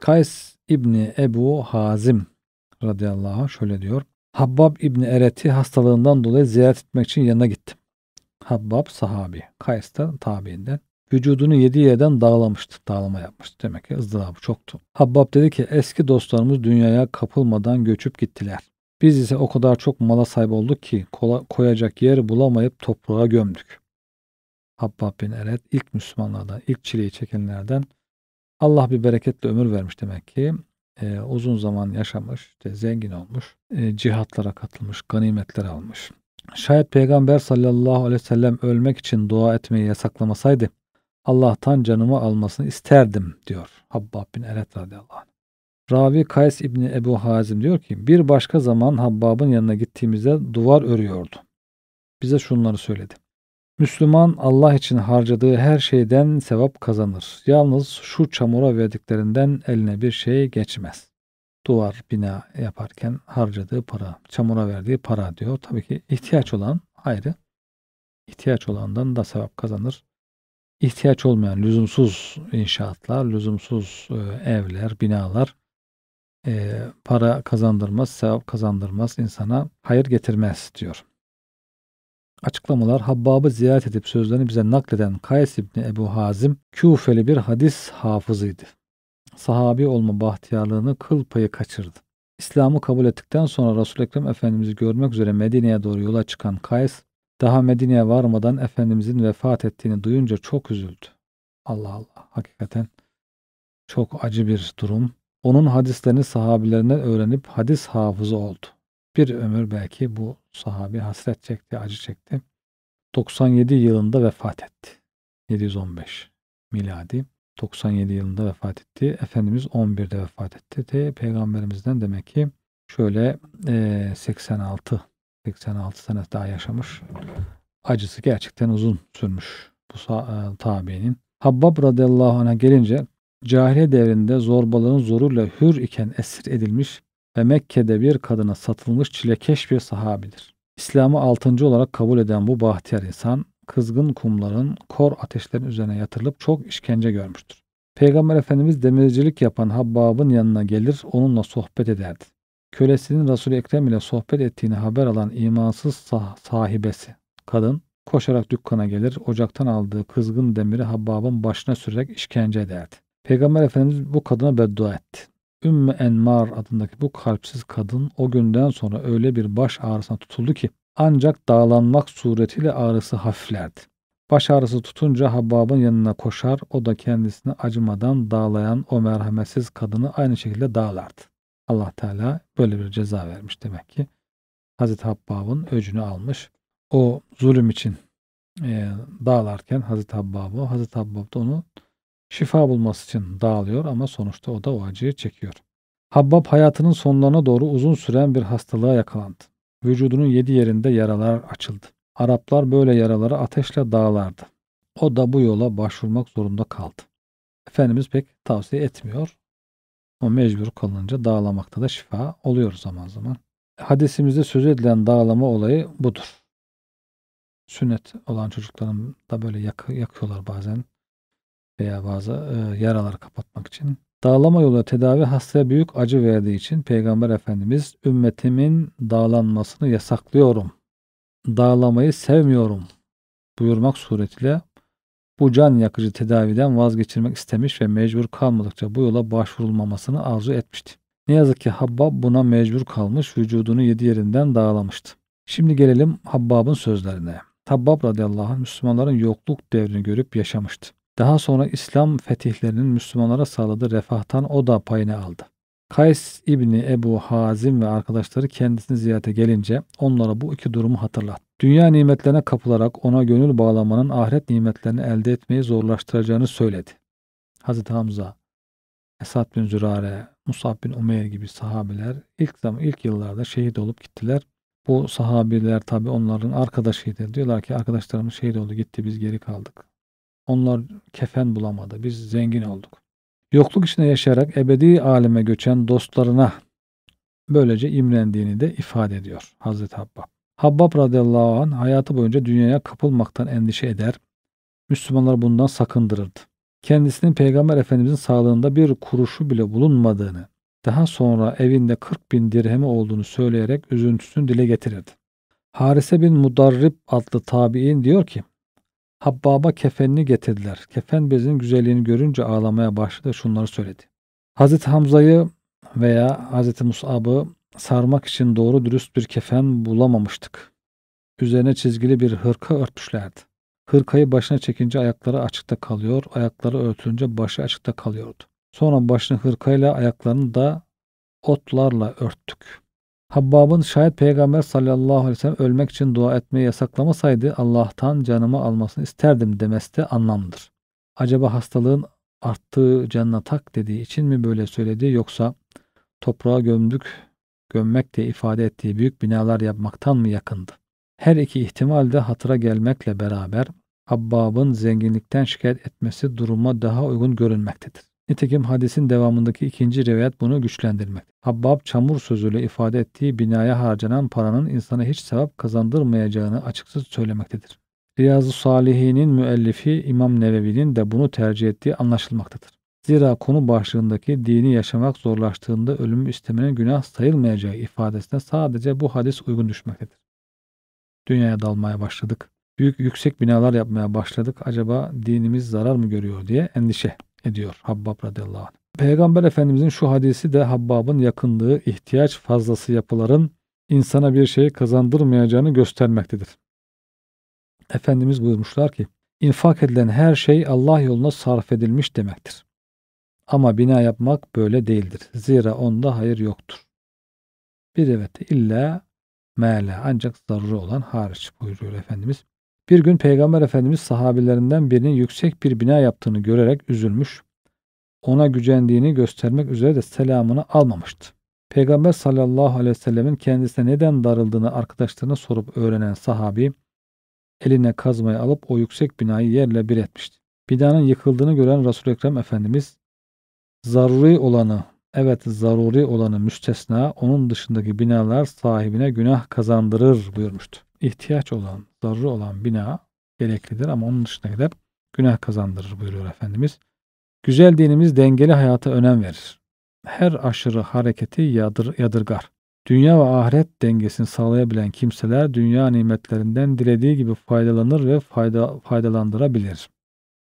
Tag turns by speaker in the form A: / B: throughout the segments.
A: Kays İbni Ebu Hazim radıyallahu anh şöyle diyor. Habbab İbni Eret'i hastalığından dolayı ziyaret etmek için yanına gittim. Habbab sahabi. Kays da tabiinden. Vücudunu yedi yerden dağlamıştı. Dağlama yapmıştı. Demek ki ızdırabı çoktu. Habbab dedi ki eski dostlarımız dünyaya kapılmadan göçüp gittiler. Biz ise o kadar çok mala sahip olduk ki koyacak yer bulamayıp toprağa gömdük. Habbab bin Eret ilk Müslümanlardan, ilk çileyi çekenlerden Allah bir bereketli ömür vermiş demek ki. E, uzun zaman yaşamış, işte zengin olmuş, e, cihatlara katılmış, ganimetler almış. Şayet Peygamber sallallahu aleyhi ve sellem ölmek için dua etmeyi yasaklamasaydı Allah'tan canımı almasını isterdim diyor Habbab bin Eret radıyallahu anh. Ravi Kays İbni Ebu Hazim diyor ki bir başka zaman Habbab'ın yanına gittiğimizde duvar örüyordu. Bize şunları söyledi. Müslüman Allah için harcadığı her şeyden sevap kazanır. Yalnız şu çamura verdiklerinden eline bir şey geçmez. Duvar, bina yaparken harcadığı para, çamura verdiği para diyor. Tabii ki ihtiyaç olan ayrı. İhtiyaç olandan da sevap kazanır. İhtiyaç olmayan lüzumsuz inşaatlar, lüzumsuz e, evler, binalar e, para kazandırmaz, sevap kazandırmaz, insana hayır getirmez diyor. Açıklamalar Habbab'ı ziyaret edip sözlerini bize nakleden Kays İbni Ebu Hazim, Küfeli bir hadis hafızıydı. Sahabi olma bahtiyarlığını kıl payı kaçırdı. İslam'ı kabul ettikten sonra Resul Ekrem Efendimiz'i görmek üzere Medine'ye doğru yola çıkan Kays, daha Medine'ye varmadan Efendimiz'in vefat ettiğini duyunca çok üzüldü. Allah Allah, hakikaten çok acı bir durum. Onun hadislerini sahabilerinden öğrenip hadis hafızı oldu bir ömür belki bu sahabi hasret çekti, acı çekti. 97 yılında vefat etti. 715 miladi. 97 yılında vefat etti. Efendimiz 11'de vefat etti. De, peygamberimizden demek ki şöyle e, 86 86 sene daha yaşamış. Acısı gerçekten uzun sürmüş bu tabiinin. Habbab radıyallahu anh'a gelince cahiliye devrinde zorbaların zoruyla hür iken esir edilmiş ve Mekke'de bir kadına satılmış çilekeş bir sahabidir. İslam'ı altıncı olarak kabul eden bu bahtiyar insan, kızgın kumların, kor ateşlerin üzerine yatırılıp çok işkence görmüştür. Peygamber Efendimiz demircilik yapan Habbab'ın yanına gelir, onunla sohbet ederdi. Kölesinin Resul-i Ekrem ile sohbet ettiğini haber alan imansız sah sahibesi, kadın, koşarak dükkana gelir, ocaktan aldığı kızgın demiri Habbab'ın başına sürerek işkence ederdi. Peygamber Efendimiz bu kadına beddua etti. Ümmü Enmar adındaki bu kalpsiz kadın o günden sonra öyle bir baş ağrısına tutuldu ki ancak dağlanmak suretiyle ağrısı hafiflerdi. Baş ağrısı tutunca Hababın yanına koşar, o da kendisini acımadan dağlayan o merhametsiz kadını aynı şekilde dağlardı. Allah Teala böyle bir ceza vermiş demek ki. Hazreti Habbab'ın öcünü almış. O zulüm için e, dağlarken Hazreti Habbab'ı, Hazreti Habbab da onu şifa bulması için dağılıyor ama sonuçta o da o acıyı çekiyor. Habbab hayatının sonlarına doğru uzun süren bir hastalığa yakalandı. Vücudunun yedi yerinde yaralar açıldı. Araplar böyle yaraları ateşle dağlardı. O da bu yola başvurmak zorunda kaldı. Efendimiz pek tavsiye etmiyor. O mecbur kalınca dağlamakta da şifa oluyor zaman zaman. Hadisimizde söz edilen dağlama olayı budur. Sünnet olan çocukların da böyle yak yakıyorlar bazen veya bazı e, yaralar kapatmak için. Dağlama yolu tedavi hastaya büyük acı verdiği için Peygamber Efendimiz ümmetimin dağlanmasını yasaklıyorum. Dağlamayı sevmiyorum buyurmak suretiyle bu can yakıcı tedaviden vazgeçirmek istemiş ve mecbur kalmadıkça bu yola başvurulmamasını arzu etmişti. Ne yazık ki Habbab buna mecbur kalmış, vücudunu yedi yerinden dağlamıştı. Şimdi gelelim Habbab'ın sözlerine. Habbab radıyallahu anh Müslümanların yokluk devrini görüp yaşamıştı. Daha sonra İslam fetihlerinin Müslümanlara sağladığı refahtan o da payını aldı. Kays İbni Ebu Hazim ve arkadaşları kendisini ziyarete gelince onlara bu iki durumu hatırlat. Dünya nimetlerine kapılarak ona gönül bağlamanın ahiret nimetlerini elde etmeyi zorlaştıracağını söyledi. Hazreti Hamza, Esad bin Zürare, Musab bin Umeyr gibi sahabiler ilk zaman ilk yıllarda şehit olup gittiler. Bu sahabiler tabi onların arkadaşıydı. Diyorlar ki arkadaşlarımız şehit oldu gitti biz geri kaldık. Onlar kefen bulamadı. Biz zengin olduk. Yokluk içinde yaşayarak ebedi aleme göçen dostlarına böylece imrendiğini de ifade ediyor Hazreti Habbab. Habbab radıyallahu anh hayatı boyunca dünyaya kapılmaktan endişe eder. Müslümanlar bundan sakındırırdı. Kendisinin Peygamber Efendimizin sağlığında bir kuruşu bile bulunmadığını, daha sonra evinde 40 bin dirhemi olduğunu söyleyerek üzüntüsünü dile getirirdi. Harise bin Mudarrib adlı tabi'in diyor ki, Habbaba kefenini getirdiler. Kefen bezinin güzelliğini görünce ağlamaya başladı. Şunları söyledi. Hazreti Hamza'yı veya Hazreti Mus'ab'ı sarmak için doğru dürüst bir kefen bulamamıştık. Üzerine çizgili bir hırka örtmüşlerdi. Hırkayı başına çekince ayakları açıkta kalıyor, ayakları örtülünce başı açıkta kalıyordu. Sonra başını hırkayla ayaklarını da otlarla örttük. Habbab'ın şayet Peygamber sallallahu aleyhi ve sellem ölmek için dua etmeyi yasaklamasaydı Allah'tan canımı almasını isterdim demesi de anlamdır. Acaba hastalığın arttığı canına tak dediği için mi böyle söyledi yoksa toprağa gömdük, gömmek diye ifade ettiği büyük binalar yapmaktan mı yakındı? Her iki ihtimal de hatıra gelmekle beraber Habbab'ın zenginlikten şikayet etmesi duruma daha uygun görünmektedir. Nitekim hadisin devamındaki ikinci rivayet bunu güçlendirmek. Habbab çamur sözüyle ifade ettiği binaya harcanan paranın insana hiç sevap kazandırmayacağını açıksız söylemektedir. Riyazu Salihin'in müellifi İmam Nevevi'nin de bunu tercih ettiği anlaşılmaktadır. Zira konu başlığındaki dini yaşamak zorlaştığında ölümü istemenin günah sayılmayacağı ifadesine sadece bu hadis uygun düşmektedir. Dünyaya dalmaya başladık. Büyük yüksek binalar yapmaya başladık. Acaba dinimiz zarar mı görüyor diye endişe ediyor Habbab radıyallahu anh. Peygamber Efendimizin şu hadisi de Habbab'ın yakınlığı ihtiyaç fazlası yapıların insana bir şey kazandırmayacağını göstermektedir. Efendimiz buyurmuşlar ki, infak edilen her şey Allah yoluna sarf edilmiş demektir. Ama bina yapmak böyle değildir. Zira onda hayır yoktur. Bir evet illa mele ancak zaruri olan hariç buyuruyor Efendimiz. Bir gün Peygamber Efendimiz sahabilerinden birinin yüksek bir bina yaptığını görerek üzülmüş. Ona gücendiğini göstermek üzere de selamını almamıştı. Peygamber sallallahu aleyhi ve sellemin kendisine neden darıldığını arkadaşlarına sorup öğrenen sahabi, eline kazmayı alıp o yüksek binayı yerle bir etmişti. Binanın yıkıldığını gören resul Ekrem Efendimiz, zaruri olanı, evet zaruri olanı müstesna, onun dışındaki binalar sahibine günah kazandırır buyurmuştu ihtiyaç olan, zararı olan bina gereklidir ama onun dışında dışındakiler günah kazandırır buyuruyor Efendimiz. Güzel dinimiz dengeli hayata önem verir. Her aşırı hareketi yadır, yadırgar. Dünya ve ahiret dengesini sağlayabilen kimseler dünya nimetlerinden dilediği gibi faydalanır ve fayda, faydalandırabilir.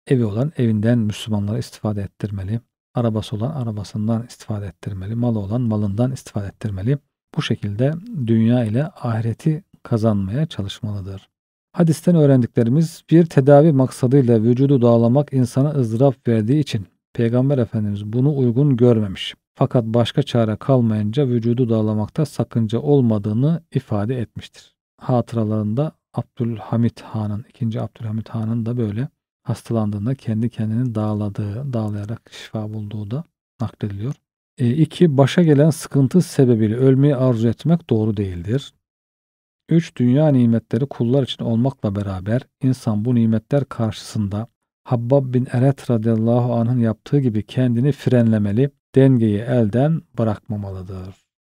A: Evi olan evinden Müslümanlara istifade ettirmeli. Arabası olan arabasından istifade ettirmeli. Malı olan malından istifade ettirmeli. Bu şekilde dünya ile ahireti kazanmaya çalışmalıdır. Hadisten öğrendiklerimiz bir tedavi maksadıyla vücudu dağlamak insana ızdırap verdiği için Peygamber Efendimiz bunu uygun görmemiş. Fakat başka çare kalmayınca vücudu dağlamakta sakınca olmadığını ifade etmiştir. Hatıralarında Abdülhamit Han'ın, 2. Abdülhamit Han'ın da böyle hastalandığında kendi kendini dağladığı, dağlayarak şifa bulduğu da naklediliyor. E, iki, başa gelen sıkıntı sebebiyle ölmeyi arzu etmek doğru değildir. Üç, dünya nimetleri kullar için olmakla beraber insan bu nimetler karşısında Habbab bin Eret radıyallahu anh'ın yaptığı gibi kendini frenlemeli, dengeyi elden bırakmamalıdır.